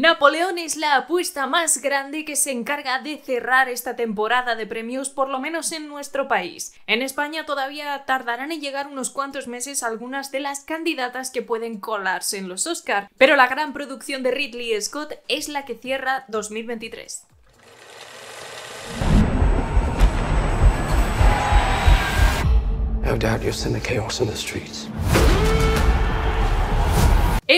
Napoleón es la apuesta más grande que se encarga de cerrar esta temporada de premios, por lo menos en nuestro país. En España todavía tardarán en llegar unos cuantos meses algunas de las candidatas que pueden colarse en los Oscar, pero la gran producción de Ridley Scott es la que cierra 2023.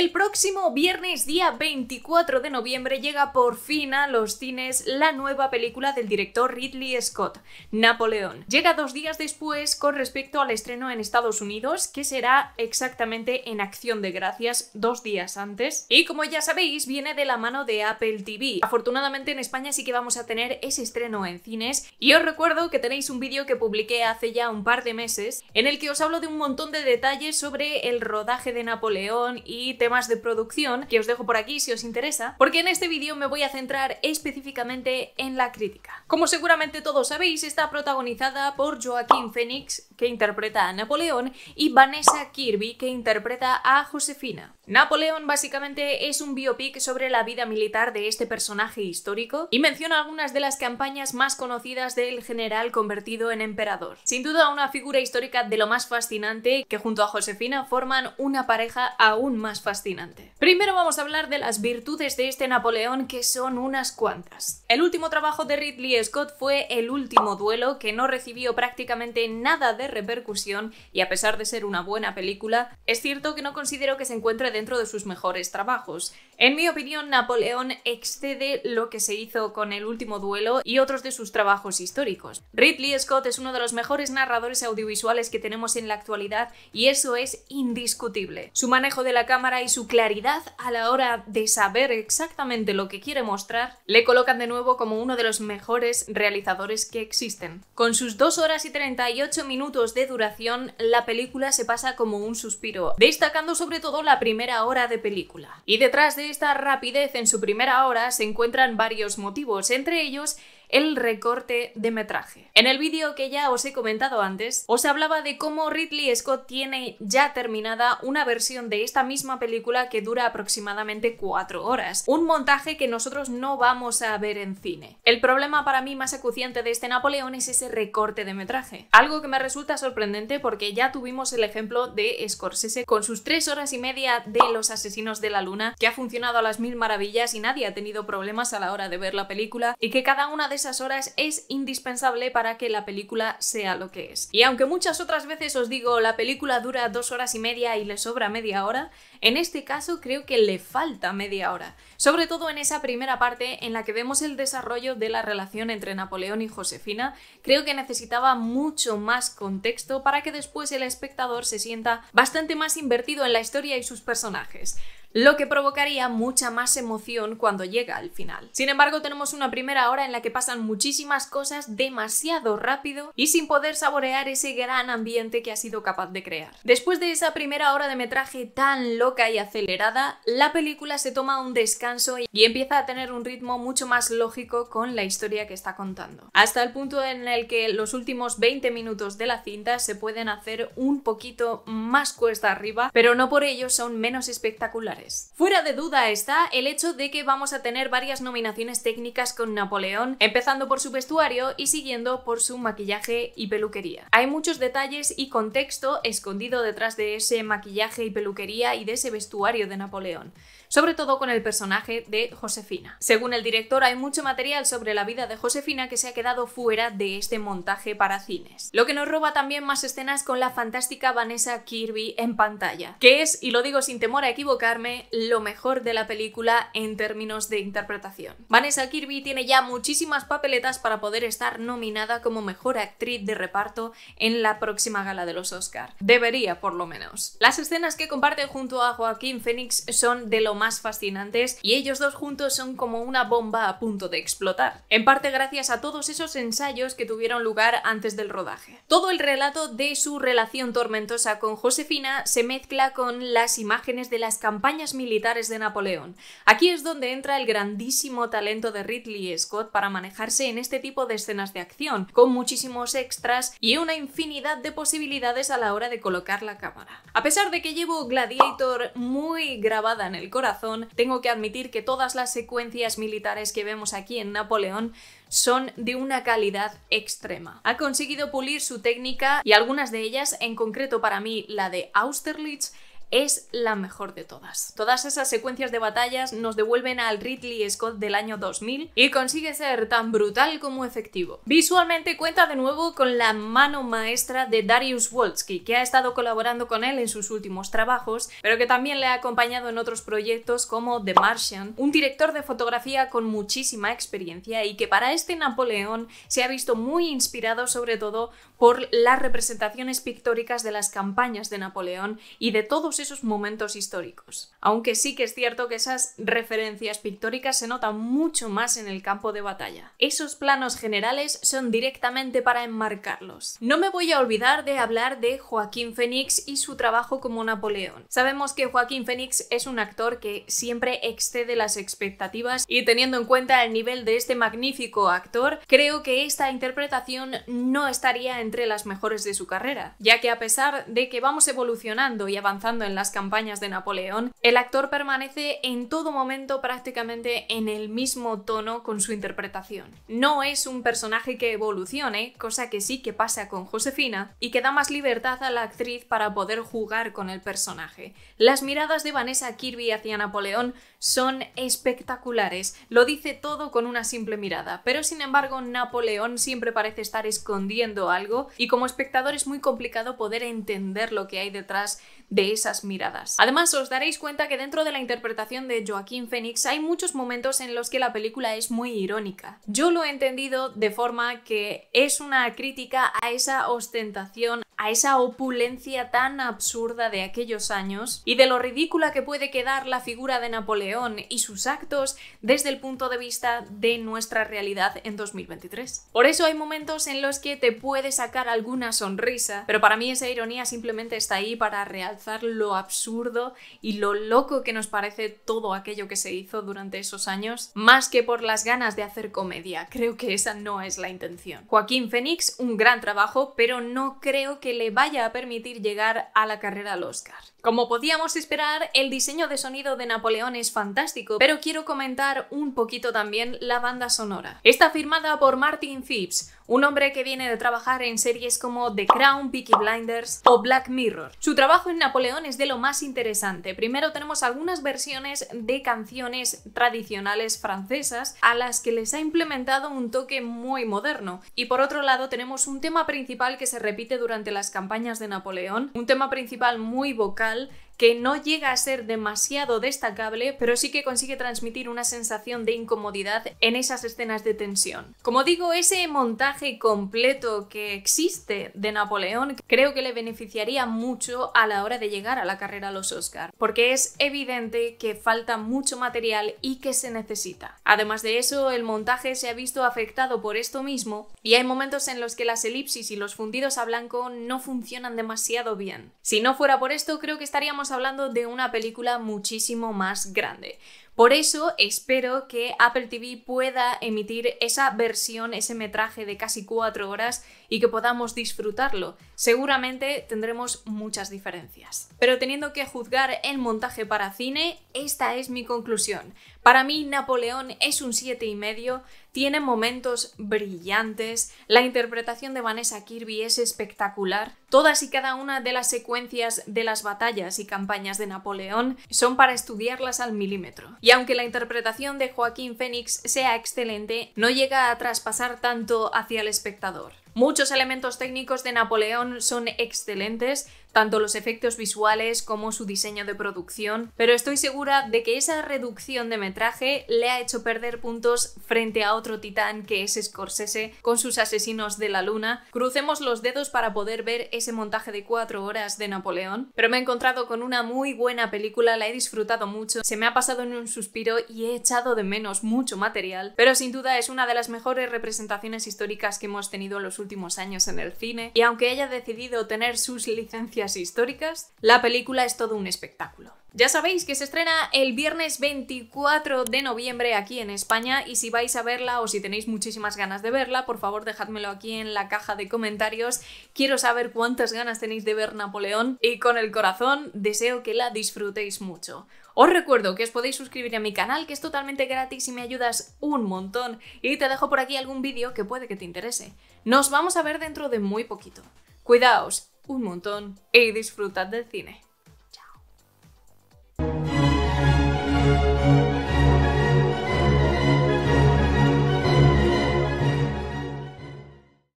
El próximo viernes día 24 de noviembre llega por fin a los cines la nueva película del director Ridley Scott, Napoleón. Llega dos días después con respecto al estreno en Estados Unidos, que será exactamente en Acción de Gracias dos días antes. Y como ya sabéis, viene de la mano de Apple TV. Afortunadamente en España sí que vamos a tener ese estreno en cines y os recuerdo que tenéis un vídeo que publiqué hace ya un par de meses en el que os hablo de un montón de detalles sobre el rodaje de Napoleón y te más de producción que os dejo por aquí si os interesa, porque en este vídeo me voy a centrar específicamente en la crítica. Como seguramente todos sabéis, está protagonizada por Joaquín Fénix que interpreta a Napoleón, y Vanessa Kirby, que interpreta a Josefina. Napoleón básicamente es un biopic sobre la vida militar de este personaje histórico y menciona algunas de las campañas más conocidas del general convertido en emperador. Sin duda una figura histórica de lo más fascinante que junto a Josefina forman una pareja aún más fascinante. Primero vamos a hablar de las virtudes de este Napoleón que son unas cuantas. El último trabajo de Ridley Scott fue El último duelo que no recibió prácticamente nada de repercusión y a pesar de ser una buena película, es cierto que no considero que se encuentre dentro de sus mejores trabajos. En mi opinión, Napoleón excede lo que se hizo con El último duelo y otros de sus trabajos históricos. Ridley Scott es uno de los mejores narradores audiovisuales que tenemos en la actualidad y eso es indiscutible. Su manejo de la cámara y su claridad a la hora de saber exactamente lo que quiere mostrar le colocan de nuevo como uno de los mejores realizadores que existen. Con sus 2 horas y 38 minutos de duración, la película se pasa como un suspiro, destacando sobre todo la primera hora de película. Y detrás de esta rapidez en su primera hora se encuentran varios motivos, entre ellos el recorte de metraje. En el vídeo que ya os he comentado antes, os hablaba de cómo Ridley Scott tiene ya terminada una versión de esta misma película que dura aproximadamente 4 horas, un montaje que nosotros no vamos a ver en cine. El problema para mí más acuciante de este Napoleón es ese recorte de metraje, algo que me resulta sorprendente porque ya tuvimos el ejemplo de Scorsese con sus 3 horas y media de Los Asesinos de la Luna, que ha funcionado a las mil maravillas y nadie ha tenido problemas a la hora de ver la película y que cada una de esas horas es indispensable para que la película sea lo que es. Y aunque muchas otras veces os digo la película dura dos horas y media y le sobra media hora, en este caso creo que le falta media hora, sobre todo en esa primera parte en la que vemos el desarrollo de la relación entre Napoleón y Josefina, creo que necesitaba mucho más contexto para que después el espectador se sienta bastante más invertido en la historia y sus personajes lo que provocaría mucha más emoción cuando llega al final. Sin embargo, tenemos una primera hora en la que pasan muchísimas cosas demasiado rápido y sin poder saborear ese gran ambiente que ha sido capaz de crear. Después de esa primera hora de metraje tan loca y acelerada, la película se toma un descanso y empieza a tener un ritmo mucho más lógico con la historia que está contando. Hasta el punto en el que los últimos 20 minutos de la cinta se pueden hacer un poquito más cuesta arriba, pero no por ello son menos espectaculares. Fuera de duda está el hecho de que vamos a tener varias nominaciones técnicas con Napoleón, empezando por su vestuario y siguiendo por su maquillaje y peluquería. Hay muchos detalles y contexto escondido detrás de ese maquillaje y peluquería y de ese vestuario de Napoleón, sobre todo con el personaje de Josefina. Según el director, hay mucho material sobre la vida de Josefina que se ha quedado fuera de este montaje para cines. Lo que nos roba también más escenas con la fantástica Vanessa Kirby en pantalla, que es, y lo digo sin temor a equivocarme, lo mejor de la película en términos de interpretación. Vanessa Kirby tiene ya muchísimas papeletas para poder estar nominada como mejor actriz de reparto en la próxima gala de los Oscar. Debería, por lo menos. Las escenas que comparte junto a Joaquín Phoenix son de lo más fascinantes y ellos dos juntos son como una bomba a punto de explotar. En parte gracias a todos esos ensayos que tuvieron lugar antes del rodaje. Todo el relato de su relación tormentosa con Josefina se mezcla con las imágenes de las campañas militares de Napoleón. Aquí es donde entra el grandísimo talento de Ridley Scott para manejarse en este tipo de escenas de acción, con muchísimos extras y una infinidad de posibilidades a la hora de colocar la cámara. A pesar de que llevo Gladiator muy grabada en el corazón, tengo que admitir que todas las secuencias militares que vemos aquí en Napoleón son de una calidad extrema. Ha conseguido pulir su técnica y algunas de ellas, en concreto para mí la de Austerlitz, es la mejor de todas. Todas esas secuencias de batallas nos devuelven al Ridley Scott del año 2000 y consigue ser tan brutal como efectivo. Visualmente cuenta de nuevo con la mano maestra de Darius Wolski, que ha estado colaborando con él en sus últimos trabajos, pero que también le ha acompañado en otros proyectos como The Martian, un director de fotografía con muchísima experiencia y que para este Napoleón se ha visto muy inspirado sobre todo por las representaciones pictóricas de las campañas de Napoleón y de todos esos momentos históricos. Aunque sí que es cierto que esas referencias pictóricas se notan mucho más en el campo de batalla. Esos planos generales son directamente para enmarcarlos. No me voy a olvidar de hablar de Joaquín Phoenix y su trabajo como Napoleón. Sabemos que Joaquín Fénix es un actor que siempre excede las expectativas y teniendo en cuenta el nivel de este magnífico actor, creo que esta interpretación no estaría entre las mejores de su carrera, ya que a pesar de que vamos evolucionando y avanzando en las campañas de Napoleón, el actor permanece en todo momento prácticamente en el mismo tono con su interpretación. No es un personaje que evolucione, cosa que sí que pasa con Josefina, y que da más libertad a la actriz para poder jugar con el personaje. Las miradas de Vanessa Kirby hacia Napoleón son espectaculares, lo dice todo con una simple mirada, pero sin embargo Napoleón siempre parece estar escondiendo algo y como espectador es muy complicado poder entender lo que hay detrás de esas miradas. Además, os daréis cuenta que dentro de la interpretación de Joaquín Phoenix hay muchos momentos en los que la película es muy irónica. Yo lo he entendido de forma que es una crítica a esa ostentación a esa opulencia tan absurda de aquellos años y de lo ridícula que puede quedar la figura de Napoleón y sus actos desde el punto de vista de nuestra realidad en 2023. Por eso hay momentos en los que te puede sacar alguna sonrisa, pero para mí esa ironía simplemente está ahí para realzar lo absurdo y lo loco que nos parece todo aquello que se hizo durante esos años, más que por las ganas de hacer comedia. Creo que esa no es la intención. Joaquín Fénix, un gran trabajo, pero no creo que le vaya a permitir llegar a la carrera al Oscar. Como podíamos esperar, el diseño de sonido de Napoleón es fantástico, pero quiero comentar un poquito también la banda sonora. Está firmada por Martin Phipps, un hombre que viene de trabajar en series como The Crown, Peaky Blinders o Black Mirror. Su trabajo en Napoleón es de lo más interesante. Primero tenemos algunas versiones de canciones tradicionales francesas a las que les ha implementado un toque muy moderno. Y por otro lado tenemos un tema principal que se repite durante las campañas de Napoleón, un tema principal muy vocal que no llega a ser demasiado destacable, pero sí que consigue transmitir una sensación de incomodidad en esas escenas de tensión. Como digo, ese montaje completo que existe de Napoleón creo que le beneficiaría mucho a la hora de llegar a la carrera a los Oscars, porque es evidente que falta mucho material y que se necesita. Además de eso, el montaje se ha visto afectado por esto mismo y hay momentos en los que las elipsis y los fundidos a blanco no funcionan demasiado bien. Si no fuera por esto, creo que estaríamos hablando de una película muchísimo más grande. Por eso espero que Apple TV pueda emitir esa versión, ese metraje de casi cuatro horas y que podamos disfrutarlo. Seguramente tendremos muchas diferencias. Pero teniendo que juzgar el montaje para cine, esta es mi conclusión. Para mí, Napoleón es un 7,5. y medio, tiene momentos brillantes, la interpretación de Vanessa Kirby es espectacular, todas y cada una de las secuencias de las batallas y campañas de Napoleón son para estudiarlas al milímetro. Y aunque la interpretación de Joaquín Fénix sea excelente, no llega a traspasar tanto hacia el espectador. Muchos elementos técnicos de Napoleón son excelentes, tanto los efectos visuales como su diseño de producción, pero estoy segura de que esa reducción de metraje le ha hecho perder puntos frente a otro titán que es Scorsese con sus asesinos de la luna. Crucemos los dedos para poder ver ese montaje de cuatro horas de Napoleón, pero me he encontrado con una muy buena película, la he disfrutado mucho, se me ha pasado en un suspiro y he echado de menos mucho material, pero sin duda es una de las mejores representaciones históricas que hemos tenido en los últimos últimos años en el cine, y aunque haya decidido tener sus licencias históricas, la película es todo un espectáculo. Ya sabéis que se estrena el viernes 24 de noviembre aquí en España y si vais a verla o si tenéis muchísimas ganas de verla, por favor dejádmelo aquí en la caja de comentarios. Quiero saber cuántas ganas tenéis de ver Napoleón y con el corazón deseo que la disfrutéis mucho. Os recuerdo que os podéis suscribir a mi canal, que es totalmente gratis y me ayudas un montón. Y te dejo por aquí algún vídeo que puede que te interese. Nos vamos a ver dentro de muy poquito. Cuidaos un montón y disfrutad del cine.